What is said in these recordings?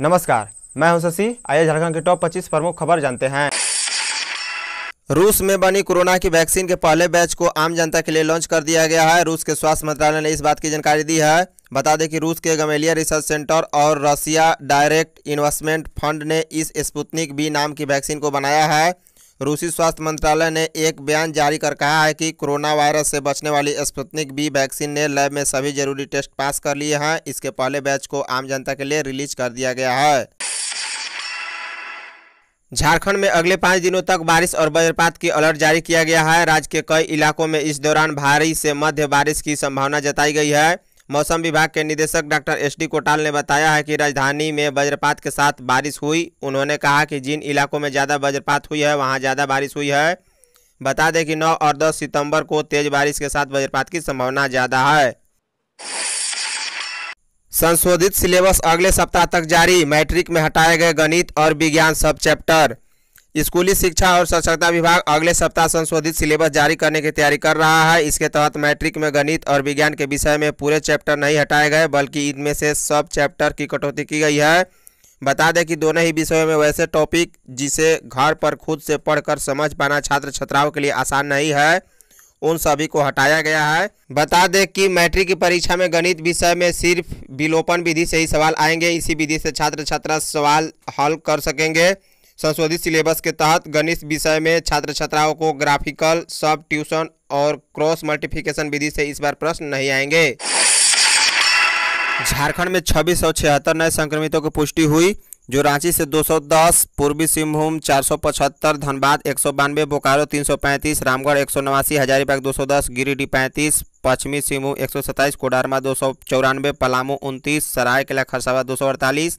नमस्कार मैं हूं शशि आइए झारखंड के टॉप 25 प्रमुख खबर जानते हैं रूस में बनी कोरोना की वैक्सीन के पहले बैच को आम जनता के लिए लॉन्च कर दिया गया है रूस के स्वास्थ्य मंत्रालय ने इस बात की जानकारी दी है बता दें कि रूस के गमेलिया रिसर्च सेंटर और रसिया डायरेक्ट इन्वेस्टमेंट फंड ने इस स्पुतनिक बी नाम की वैक्सीन को बनाया है रूसी स्वास्थ्य मंत्रालय ने एक बयान जारी कर कहा है कि कोरोना वायरस से बचने वाली स्पुतनिक बी वैक्सीन ने लैब में सभी जरूरी टेस्ट पास कर लिए हैं इसके पहले बैच को आम जनता के लिए रिलीज कर दिया गया है झारखंड में अगले पाँच दिनों तक बारिश और वज्रपात की अलर्ट जारी किया गया है राज्य के कई इलाकों में इस दौरान भारी से मध्य बारिश की संभावना जताई गई है मौसम विभाग के निदेशक डॉक्टर एस डी कोटाल ने बताया है कि राजधानी में वज्रपात के साथ बारिश हुई उन्होंने कहा कि जिन इलाकों में ज़्यादा वज्रपात हुई है वहाँ ज़्यादा बारिश हुई है बता दें कि 9 और 10 सितंबर को तेज बारिश के साथ वज्रपात की संभावना ज़्यादा है संशोधित सिलेबस अगले सप्ताह तक जारी मैट्रिक में हटाए गए गणित और विज्ञान सब चैप्टर स्कूली शिक्षा और साक्षरता विभाग अगले सप्ताह संशोधित सिलेबस जारी करने की तैयारी कर रहा है इसके तहत मैट्रिक में गणित और विज्ञान के विषय में पूरे चैप्टर नहीं हटाए गए बल्कि इनमें से सब चैप्टर की कटौती की गई है बता दें कि दोनों ही विषयों में वैसे टॉपिक जिसे घर पर खुद से पढ़कर समझ पाना छात्र छात्राओं के लिए आसान नहीं है उन सभी को हटाया गया है बता दें कि मैट्रिक की परीक्षा में गणित विषय में सिर्फ विलोपन विधि से ही सवाल आएंगे इसी विधि से छात्र छात्रा सवाल हल कर सकेंगे संशोधित सिलेबस के तहत गणित विषय में छात्र छात्राओं को ग्राफिकल सब ट्यूशन और क्रॉस मल्टीफिकेशन विधि से इस बार प्रश्न नहीं आएंगे झारखंड में छब्बीस सौ छिहत्तर नए संक्रमितों की पुष्टि हुई जो रांची से 210, पूर्वी सिंहभूम 475, धनबाद एक बोकारो 335, रामगढ़ एक सौ नवासी हजारीबाग दो गिरिडीह पैंतीस पश्चिमी सिंहभूम एक सौ सत्ताईस कोडारमा दो सौ चौरानवे पलामू उनतीस सरायकेला खरसावा दो सौ अड़तालीस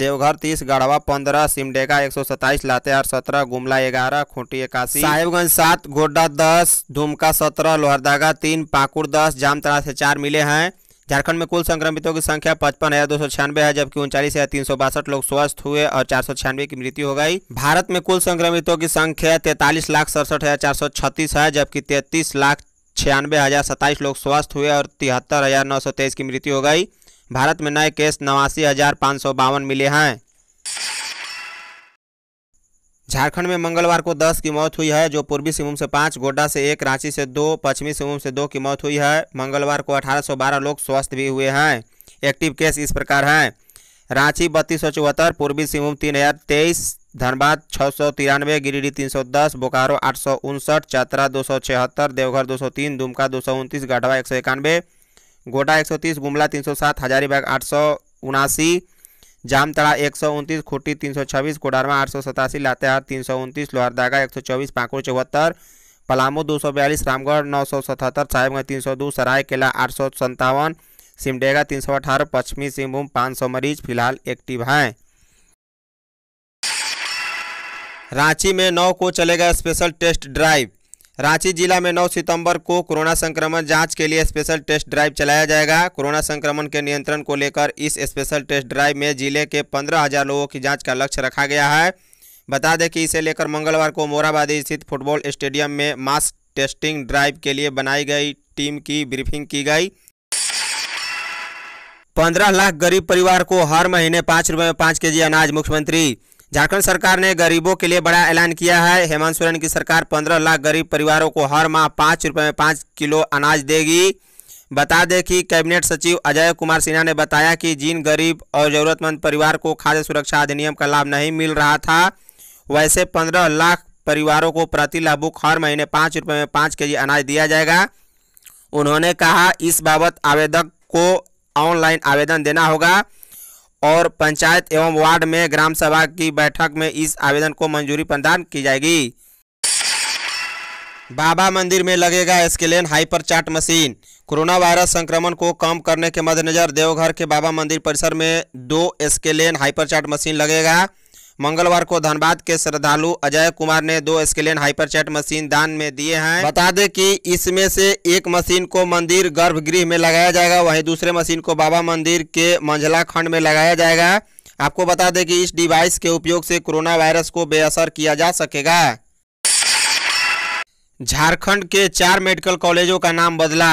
देवघर तीस गढ़वा पंद्रह सिमडेगा एक सौ सत्ताईस लातेहार सत्रह गुमला ग्यारह खूंटी इक्यासी साहिबगंज सात गोड्डा दस धुमका सत्रह लोहरदागा तीन पाकुड़ दस जामतरा से चार मिले हैं झारखंड में कुल संक्रमितों की संख्या पचपन हजार दो सौ छियानवे है जबकि उनचालीस हजार तीन सौ बासठ लोग स्वस्थ हुए और चार सौ छियानवे की मृत्यु हो गई भारत में कुल संक्रमितों की संख्या तैतालीस लाख सड़सठ हजार चार सौ छत्तीस है जबकि तैतीस लाख छियानवे हजार सत्ताईस लोग स्वस्थ हुए और तिहत्तर हजार नौ सौ तेईस की मृत्यु हो गई भारत में नए केस नवासी हजार पाँच सौ बावन मिले हैं झारखंड में मंगलवार को 10 की मौत हुई है जो पूर्वी सिंहभूम से पाँच गोड्डा से एक रांची से दो पश्चिमी सिंहभूम से दो की मौत हुई है मंगलवार को 1812 लोग स्वस्थ भी हुए हैं एक्टिव केस इस प्रकार हैं रांची बत्तीस सौ चौहत्तर पूर्वी सिंहभूम तीन हज़ार तेईस धनबाद छः सौ तिरानवे गिरिडीह तीन सौ दस बोकारो आठ सौ उनसठ चतरा दो सौ छिहत्तर देवघर दो सौ तीन दुमका दो सौ उनतीस गढ़वा एक सौ इक्यानवे गोटा 130 गुमला सात हजारीबाग आठ सौ उनासी जामतड़ा एक सौ उनतीस खुट्टी तीन सौ छब्बीस कोडारमा आठ सौ सतासी लातेहार तीन सौ उनतीस लोहरदागा एक सौ चौबीस पाकुड़ चौहत्तर पलामू दो सौ बयालीस रामगढ़ नौ सौ सतहत्तर साहिबगंज तीन सौ दो सरायकेला आठ सौ संतावन सिमडेगा तीन सौ अठारह पश्चिमी सिंहभूम पाँच सौ मरीज फिलहाल एक्टिव हैं रांची में नौ को चलेगा स्पेशल टेस्ट ड्राइव रांची जिला में 9 सितंबर को कोरोना संक्रमण जांच के लिए स्पेशल टेस्ट ड्राइव चलाया जाएगा कोरोना संक्रमण के नियंत्रण को लेकर इस स्पेशल टेस्ट ड्राइव में जिले के पंद्रह हजार लोगों की जांच का लक्ष्य रखा गया है बता दें कि इसे लेकर मंगलवार को मोराबादी स्थित फुटबॉल स्टेडियम में मास्क टेस्टिंग ड्राइव के लिए बनाई गई टीम की ब्रीफिंग की गई पंद्रह लाख गरीब परिवार को हर महीने पाँच रुपये में पाँच के अनाज मुख्यमंत्री झारखंड सरकार ने गरीबों के लिए बड़ा ऐलान किया है हेमंत सोरेन की सरकार पंद्रह लाख गरीब परिवारों को हर माह पाँच रुपये में पाँच किलो अनाज देगी बता दें कि कैबिनेट सचिव अजय कुमार सिन्हा ने बताया कि जिन गरीब और ज़रूरतमंद परिवार को खाद्य सुरक्षा अधिनियम का लाभ नहीं मिल रहा था वैसे पंद्रह लाख परिवारों को प्रति लाभुक हर महीने पाँच रुपये में पाँच के अनाज दिया जाएगा उन्होंने कहा इस बाबत आवेदक को ऑनलाइन आवेदन देना होगा और पंचायत एवं वार्ड में ग्राम सभा की बैठक में इस आवेदन को मंजूरी प्रदान की जाएगी बाबा मंदिर में लगेगा स्केलेन हाइपर चार्ट मशीन कोरोना वायरस संक्रमण को कम करने के मद्देनजर देवघर के बाबा मंदिर परिसर में दो स्केलेन हाइपर चार्ट मशीन लगेगा मंगलवार को धनबाद के श्रद्धालु अजय कुमार ने दो स्केलेन हाइपरचैट मशीन दान में दिए हैं बता दें कि इसमें से एक मशीन को मंदिर गर्भगृह में लगाया जाएगा वहीं दूसरे मशीन को बाबा मंदिर के मंझला खंड में लगाया जाएगा आपको बता दें कि इस डिवाइस के उपयोग से कोरोना वायरस को बेअसर किया जा सकेगा झारखंड के चार मेडिकल कॉलेजों का नाम बदला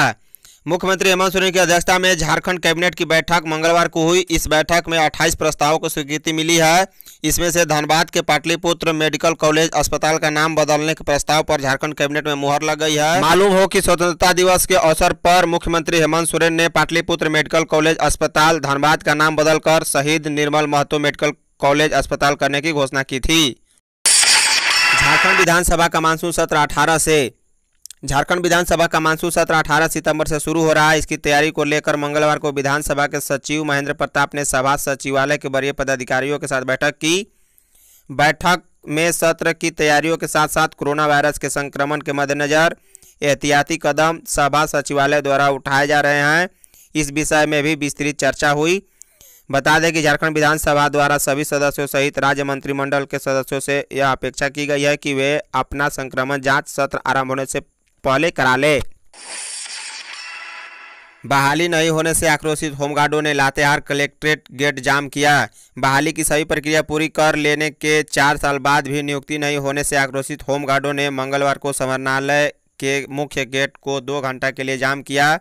मुख्यमंत्री हेमंत सोरेन की अध्यक्षता में झारखंड कैबिनेट की बैठक मंगलवार को हुई इस बैठक में 28 प्रस्तावों को स्वीकृति मिली है इसमें से धनबाद के पाटलिपुत्र मेडिकल कॉलेज अस्पताल का नाम बदलने के प्रस्ताव पर झारखंड कैबिनेट में मुहर लग गई है मालूम हो कि स्वतंत्रता दिवस के अवसर पर मुख्यमंत्री हेमंत सोरेन ने पाटलिपुत्र मेडिकल कॉलेज अस्पताल धनबाद का नाम बदलकर शहीद निर्मल महतो मेडिकल कॉलेज अस्पताल करने की घोषणा की थी झारखंड विधानसभा का मानसून सत्र अठारह से झारखंड विधानसभा का मानसून सत्र 18 सितंबर से शुरू हो रहा है इसकी तैयारी को लेकर मंगलवार को विधानसभा के सचिव महेंद्र प्रताप ने सभा सचिवालय के वरीय पदाधिकारियों के साथ बैठक की बैठक में सत्र की तैयारियों के साथ साथ कोरोना वायरस के संक्रमण के मद्देनज़र एहतियाती कदम सभा सचिवालय द्वारा उठाए जा रहे हैं इस विषय में भी विस्तृत चर्चा हुई बता दें कि झारखंड विधानसभा द्वारा सभी सदस्यों सहित राज्य मंत्रिमंडल के सदस्यों से यह अपेक्षा की गई है कि वे अपना संक्रमण जांच सत्र आरंभ होने से पहले करा ले बहाली नहीं होने से आक्रोशित होमगार्डों ने लातेहार कलेक्ट्रेट गेट जाम किया बहाली की सभी प्रक्रिया पूरी कर लेने के चार साल बाद भी नियुक्ति नहीं होने से आक्रोशित होमगार्डों ने मंगलवार को समरणालय के मुख्य गेट को दो घंटा के लिए जाम किया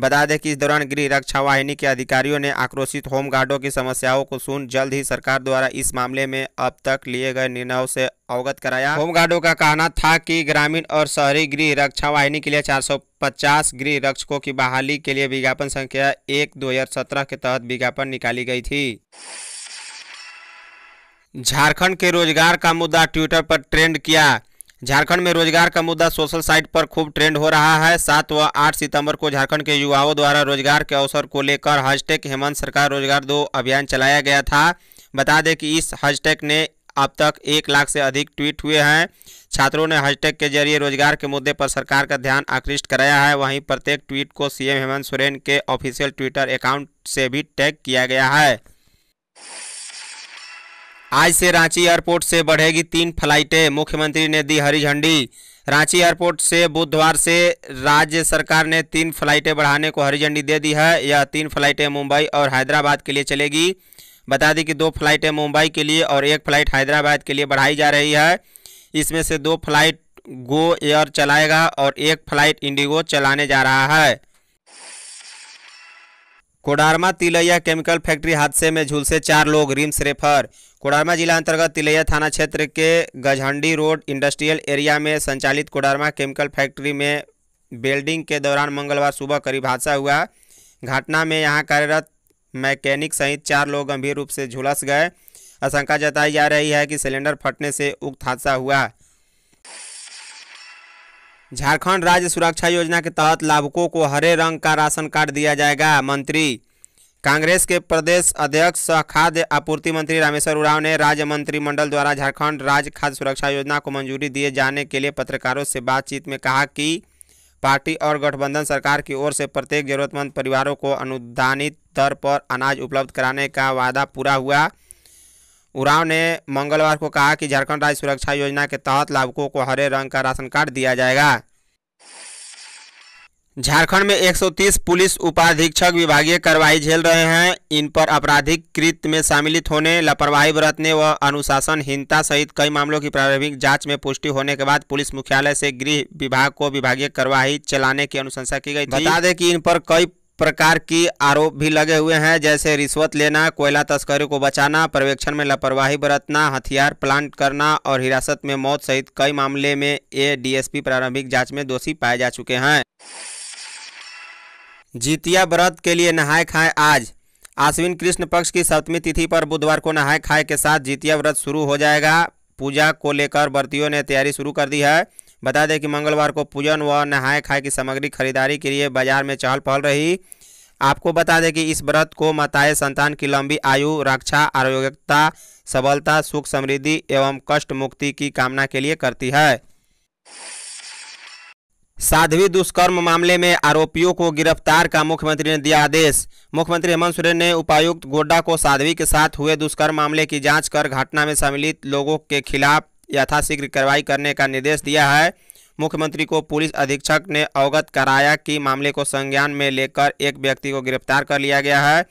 बता दें कि इस दौरान गृह रक्षा वाहिनी के अधिकारियों ने आक्रोशित होमगार्डों की समस्याओं को सुन जल्द ही सरकार द्वारा इस मामले में अब तक लिए गए निर्णयों से अवगत कराया होमगार्डों का कहना था कि ग्रामीण और शहरी गृह रक्षा वाहिनी के लिए 450 गृह रक्षकों की बहाली के लिए विज्ञापन संख्या एक दो के तहत विज्ञापन निकाली गई थी झारखंड के रोजगार का मुद्दा ट्विटर पर ट्रेंड किया झारखंड में रोजगार का मुद्दा सोशल साइट पर खूब ट्रेंड हो रहा है सात व आठ सितंबर को झारखंड के युवाओं द्वारा रोजगार के अवसर को लेकर हैशटैग हेमंत सरकार रोजगार दो अभियान चलाया गया था बता दें कि इस हैशटैग ने अब तक एक लाख से अधिक ट्वीट हुए हैं छात्रों ने हैशटैग के जरिए रोजगार के मुद्दे पर सरकार का ध्यान आकृष्ट कराया है वहीं प्रत्येक ट्वीट को सीएम हेमंत सोरेन के ऑफिशियल ट्विटर अकाउंट से भी टैग किया गया है आज से रांची एयरपोर्ट से बढ़ेगी तीन फ्लाइटें मुख्यमंत्री ने दी हरी झंडी रांची एयरपोर्ट से बुधवार से राज्य सरकार ने तीन फ्लाइटें बढ़ाने को हरी झंडी दे दी है यह तीन फ्लाइटें मुंबई और हैदराबाद के लिए चलेगी बता दें कि दो फ्लाइटें मुंबई के लिए और एक फ्लाइट हैदराबाद के लिए बढ़ाई जा रही है इसमें से दो फ्लाइट गो एयर चलाएगा और एक फ्लाइट इंडिगो चलाने जा रहा है कोडारमा तिलैया केमिकल फैक्ट्री हादसे में झुलसे चार लोग रिम्स रेफर कोडारमा जिला अंतर्गत तिलैया थाना क्षेत्र के गजहंडी रोड इंडस्ट्रियल एरिया में संचालित कोडारमा केमिकल फैक्ट्री में बेल्डिंग के दौरान मंगलवार सुबह करीब हादसा हुआ घटना में यहां कार्यरत मैकेनिक सहित चार लोग गंभीर रूप से झुलस गए आशंका जताई जा रही है कि सिलेंडर फटने से उक्त हादसा हुआ झारखंड राज्य सुरक्षा योजना के तहत लाभुकों को हरे रंग का राशन कार्ड दिया जाएगा मंत्री कांग्रेस के प्रदेश अध्यक्ष सह खाद्य आपूर्ति मंत्री रामेश्वर उराव ने राज्य मंत्रिमंडल द्वारा झारखंड राज्य खाद्य सुरक्षा योजना को मंजूरी दिए जाने के लिए पत्रकारों से बातचीत में कहा कि पार्टी और गठबंधन सरकार की ओर से प्रत्येक जरूरतमंद परिवारों को अनुदानित दर पर अनाज उपलब्ध कराने का वादा पूरा हुआ उरांव ने मंगलवार को कहा कि झारखंड राज्य सुरक्षा योजना के तहत लाभुकों को हरे रंग का राशन कार्ड दिया जाएगा झारखंड में 130 पुलिस उपाधीक्षक विभागीय कार्रवाई झेल रहे हैं इन पर आपराधिक कृत्य में सम्मिलित होने लापरवाही बरतने व अनुशासनहीनता सहित कई मामलों की प्रारंभिक जांच में पुष्टि होने के बाद पुलिस मुख्यालय से गृह विभाग को विभागीय कार्रवाई चलाने की अनुशंसा की गई बता दें कि इन पर कई प्रकार की आरोप भी लगे हुए हैं जैसे रिश्वत लेना कोयला तस्करी को बचाना पर्यवेक्षण में लापरवाही बरतना हथियार प्लांट करना और हिरासत में मौत सहित कई मामले में ये डीएसपी प्रारंभिक जांच में दोषी पाए जा चुके हैं जीतिया व्रत के लिए नहाए खाए आज आश्विन कृष्ण पक्ष की सप्तमी तिथि पर बुधवार को नहाए खाए के साथ जीतिया व्रत शुरू हो जाएगा पूजा को लेकर व्रतियों ने तैयारी शुरू कर दी है बता दें कि मंगलवार को पूजन व नहाए खाए की सामग्री खरीदारी के लिए बाजार में चहल पहल रही आपको बता दें कि इस व्रत को माताएं संतान की लंबी आयु रक्षा आरोग्यता सबलता सुख समृद्धि एवं कष्ट मुक्ति की कामना के लिए करती है साध्वी दुष्कर्म मामले में आरोपियों को गिरफ्तार का मुख्यमंत्री ने दिया आदेश मुख्यमंत्री हेमंत सोरेन ने उपायुक्त गोड्डा को साध्वी के साथ हुए दुष्कर्म मामले की जांच कर घटना में सम्मिलित लोगों के खिलाफ यथाशीघ्र कार्रवाई करने का निर्देश दिया है मुख्यमंत्री को पुलिस अधीक्षक ने अवगत कराया कि मामले को संज्ञान में लेकर एक व्यक्ति को गिरफ्तार कर लिया गया है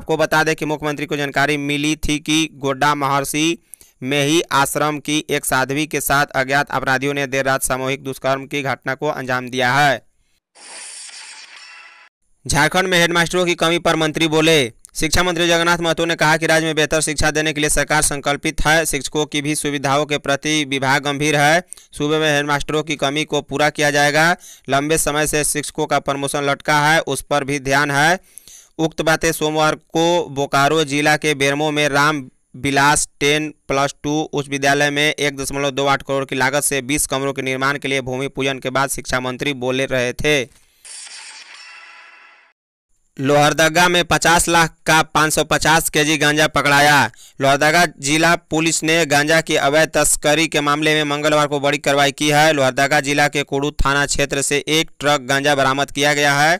आपको बता दें कि मुख्यमंत्री को जानकारी मिली थी कि गोड्डा महर्षि में ही आश्रम की एक साध्वी के साथ अज्ञात अपराधियों ने देर रात सामूहिक दुष्कर्म की घटना को अंजाम दिया है झारखंड में हेडमास्टरों की कमी पर मंत्री बोले शिक्षा मंत्री जगन्नाथ महतो ने कहा कि राज्य में बेहतर शिक्षा देने के लिए सरकार संकल्पित है शिक्षकों की भी सुविधाओं के प्रति विभाग गंभीर है सूबे में हेडमास्टरों की कमी को पूरा किया जाएगा लंबे समय से शिक्षकों का प्रमोशन लटका है उस पर भी ध्यान है उक्त बातें सोमवार को बोकारो जिला के बेरमो में Ram Bilas ten plus two उच्च विद्यालय में एक दशमलव दो आठ करोड़ की लागत से बीस कमरों के निर्माण के लिए भूमि पूजन के बाद शिक्षा मंत्री बोले रहे थे लोहरदगा में 50 लाख का 550 केजी गांजा पकड़ाया लोहरदगा जिला पुलिस ने गांजा की अवैध तस्करी के मामले में मंगलवार को बड़ी कार्रवाई की है लोहरदगा जिला के कुड़ू थाना क्षेत्र से एक ट्रक गांजा बरामद किया गया है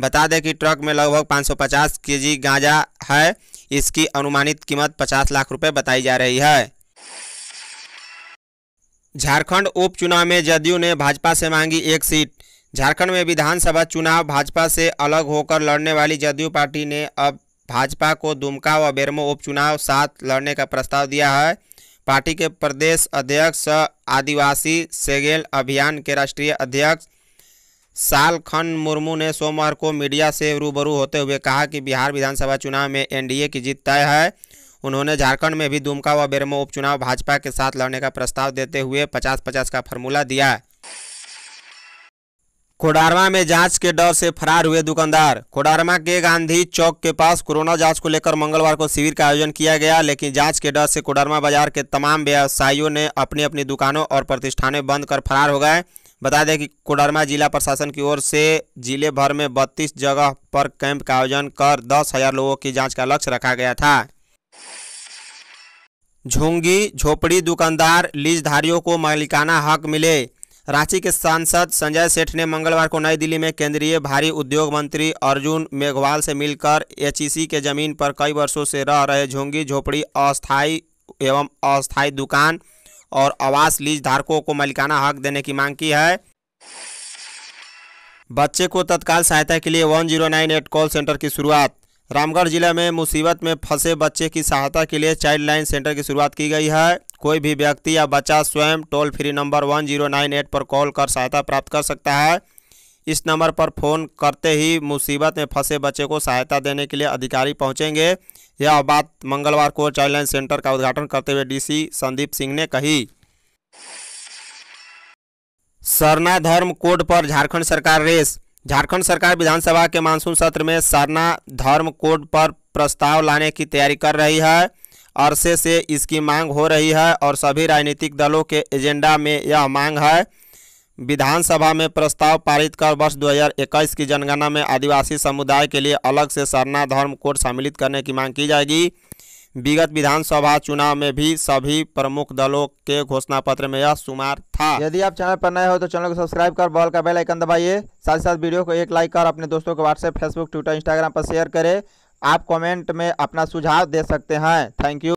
बता दें कि ट्रक में लगभग 550 केजी गांजा है इसकी अनुमानित कीमत पचास लाख रुपए बताई जा रही है झारखंड उपचुनाव में जदयू ने भाजपा से मांगी एक सीट झारखंड में विधानसभा चुनाव भाजपा से अलग होकर लड़ने वाली जदयू पार्टी ने अब भाजपा को दुमका व बेरमो उपचुनाव साथ लड़ने का प्रस्ताव दिया है पार्टी के प्रदेश अध्यक्ष आदिवासी सेगेल अभियान के राष्ट्रीय अध्यक्ष सालखन मुर्मू ने सोमवार को मीडिया से रूबरू होते हुए कहा कि बिहार विधानसभा चुनाव में एनडीए की जीत तय है उन्होंने झारखंड में भी दुमका व बेरमो उपचुनाव भाजपा के साथ लड़ने का प्रस्ताव देते हुए पचास पचास का फार्मूला दिया कोडारमा में जांच के डर से फरार हुए दुकानदार कोडारमा के गांधी चौक के पास कोरोना जांच को लेकर मंगलवार को शिविर का आयोजन किया गया लेकिन जांच के डर से कोडारमा बाजार के तमाम व्यवसायियों ने अपनी अपनी दुकानों और प्रतिष्ठानें बंद कर फरार हो गए बता दें कि कोडरमा जिला प्रशासन की ओर से जिले भर में बत्तीस जगह पर कैंप का आयोजन कर दस हजार लोगों की जांच का लक्ष्य रखा गया था झुंगी झोपड़ी दुकानदार लीजधारियों को मालिकाना हक मिले रांची के सांसद संजय सेठ ने मंगलवार को नई दिल्ली में केंद्रीय भारी उद्योग मंत्री अर्जुन मेघवाल से मिलकर एचईसी के जमीन पर कई वर्षों से रह रहे झोंगी झोपड़ी अस्थायी एवं अस्थायी दुकान और आवास लीज धारकों को मालिकाना हक देने की मांग की है बच्चे को तत्काल सहायता के लिए one zero nine eight call centre की शुरुआत रामगढ़ जिले में मुसीबत में फंसे बच्चे की सहायता के लिए चाइल्ड लाइन सेंटर की शुरुआत की गई है कोई भी व्यक्ति या बच्चा स्वयं toll free number one zero nine eight पर कॉल कर सहायता प्राप्त कर सकता है इस नंबर पर फ़ोन करते ही मुसीबत में फंसे बच्चे को सहायता देने के लिए अधिकारी पहुंचेंगे यह बात मंगलवार को चाइल्डलाइन सेंटर का उद्घाटन करते हुए डीसी संदीप सिंह ने कही सरना धर्म कोड पर झारखंड सरकार रेस झारखंड सरकार विधानसभा के मानसून सत्र में सरना धर्म कोड पर प्रस्ताव लाने की तैयारी कर रही है अरसे से इसकी मांग हो रही है और सभी राजनीतिक दलों के एजेंडा में यह मांग है विधानसभा में प्रस्ताव पारित कर वर्ष 2021 की जनगणना में आदिवासी समुदाय के लिए अलग से सरना धर्म कोड सम्मिलित करने की मांग की जाएगी विगत विधानसभा चुनाव में भी सभी प्रमुख दलों के घोषणा पत्र में यह शुमार था यदि आप चैनल पर नए हो तो चैनल को सब्सक्राइब कर बॉल का बेल आइकन दबाइए साथ ही साथ वीडियो को एक लाइक कर अपने दोस्तों को व्हाट्सएप फेसबुक ट्विटर इंस्टाग्राम पर शेयर करें आप कमेंट में अपना सुझाव दे सकते हैं थैंक यू